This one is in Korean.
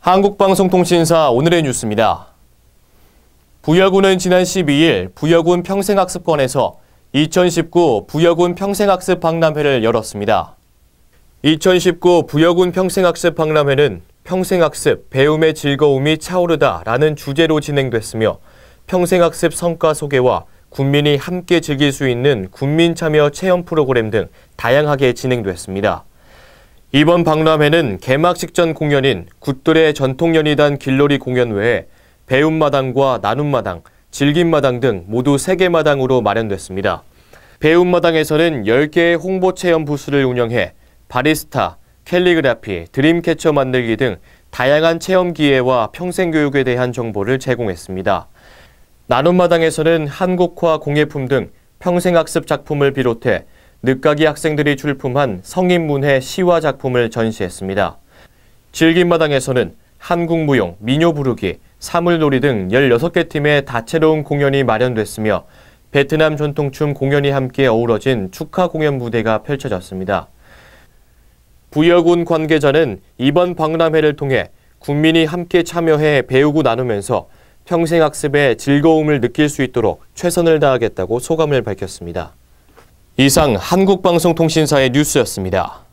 한국방송통신사 오늘의 뉴스입니다. 부여군은 지난 12일 부여군 평생학습권에서2019 부여군 평생학습 박람회를 열었습니다. 2019 부여군 평생학습 박람회는 평생학습, 배움의 즐거움이 차오르다라는 주제로 진행됐으며 평생학습 성과 소개와 국민이 함께 즐길 수 있는 국민참여 체험 프로그램 등 다양하게 진행됐습니다. 이번 박람회는 개막 직전 공연인 굿들의 전통연희단 길놀이 공연 외에 배움마당과 나눔마당, 즐김마당 등 모두 3개마당으로 마련됐습니다. 배움마당에서는 10개의 홍보 체험 부스를 운영해 바리스타, 캘리그라피, 드림캐쳐 만들기 등 다양한 체험 기회와 평생교육에 대한 정보를 제공했습니다. 나눔마당에서는 한국화 공예품 등 평생학습 작품을 비롯해 늦가기 학생들이 출품한 성인문해 시화 작품을 전시했습니다. 질긴마당에서는 한국무용, 민요부르기, 사물놀이 등 16개 팀의 다채로운 공연이 마련됐으며 베트남 전통춤 공연이 함께 어우러진 축하 공연 무대가 펼쳐졌습니다. 부여군 관계자는 이번 박람회를 통해 국민이 함께 참여해 배우고 나누면서 평생 학습에 즐거움을 느낄 수 있도록 최선을 다하겠다고 소감을 밝혔습니다. 이상 한국방송통신사의 뉴스였습니다.